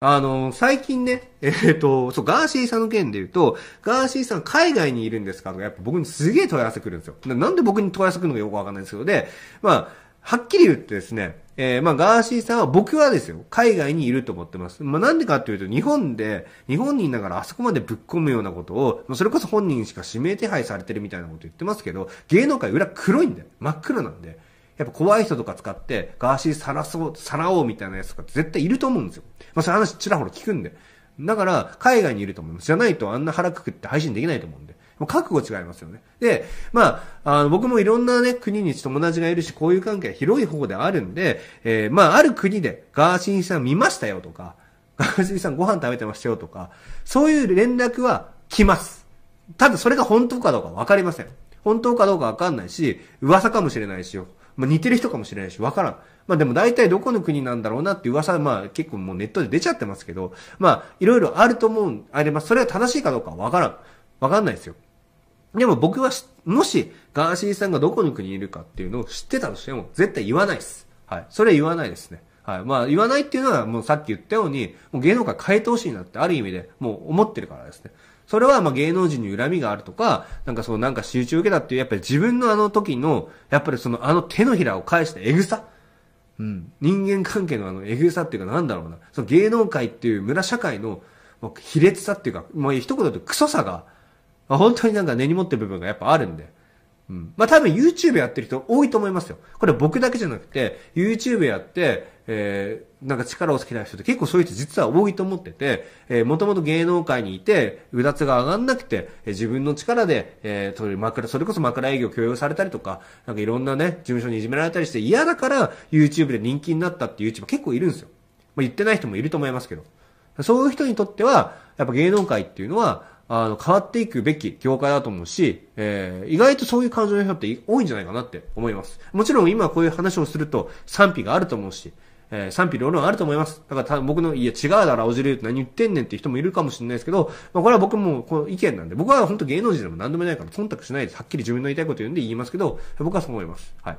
あの、最近ね、えっ、ー、と、そう、ガーシーさんの件で言うと、ガーシーさん海外にいるんですかとか、やっぱ僕にすげえ問い合わせくるんですよ。なんで僕に問い合わせくるのかよくわかんないんですけど、で、まあ、はっきり言ってですね、えー、まあ、ガーシーさんは僕はですよ、海外にいると思ってます。まあ、なんでかっていうと、日本で、日本人だながらあそこまでぶっ込むようなことを、それこそ本人しか指名手配されてるみたいなこと言ってますけど、芸能界裏黒いんだよ。真っ黒なんで。やっぱ怖い人とか使って、ガーシーさらそう、さらおうみたいなやつとか絶対いると思うんですよ。まあ、その話ちらほら聞くんで。だから、海外にいると思うんです。じゃないとあんな腹くくって配信できないと思うんで。もう覚悟違いますよね。で、まあ、あの、僕もいろんなね、国に友達がいるし、こういう関係広い方であるんで、えー、まあ、ある国でガーシーさん見ましたよとか、ガーシーさんご飯食べてましたよとか、そういう連絡は来ます。ただそれが本当かどうかわかりません。本当かどうかわかんないし、噂かもしれないしよ。まあ、似てる人かもしれないし、わからん。まあ、でも大体どこの国なんだろうなって噂は、まあ、結構もうネットで出ちゃってますけど、まあ、いろいろあると思うあれ、まあ、それは正しいかどうかわからん。わかんないですよ。でも僕は、もし、ガーシーさんがどこの国にいるかっていうのを知ってたとしても、絶対言わないです。はい。それは言わないですね。はい。まあ、言わないっていうのは、もうさっき言ったように、もう芸能界変えてほしいなって、ある意味で、もう思ってるからですね。それはまあ芸能人に恨みがあるとか、なんかそう、なんか集中受けたっていう、やっぱり自分のあの時の、やっぱりそのあの手のひらを返したエグさ。うん。人間関係のあのエグさっていうかなんだろうな。その芸能界っていう村社会の、もう、卑劣さっていうか、まあ一言でクソさが、まあ、本当になんか根に持ってる部分がやっぱあるんで。うん。まあ、多分 YouTube やってる人多いと思いますよ。これ僕だけじゃなくて、YouTube やって、えー、なんか力をつけた人って結構そういう人実は多いと思ってて、えー、もともと芸能界にいて、うだつが上がんなくて、えー、自分の力で、えー、枕、それこそ枕営業許容されたりとか、なんかいろんなね、事務所にいじめられたりして嫌だから YouTube で人気になったっていう y o u t u b e 結構いるんですよ。まあ、言ってない人もいると思いますけど。そういう人にとっては、やっぱ芸能界っていうのは、あの、変わっていくべき業界だと思うし、えー、意外とそういう感情の人って多いんじゃないかなって思います。もちろん今こういう話をすると賛否があると思うし、えー、賛否両論あると思います。だから分僕の、いや違うだろ、おじって何言ってんねんって人もいるかもしれないですけど、まあこれは僕もこの意見なんで、僕は本当芸能人でも何でもないから忖度しないです。はっきり自分の言いたいこと言うんで言いますけど、僕はそう思います。はい。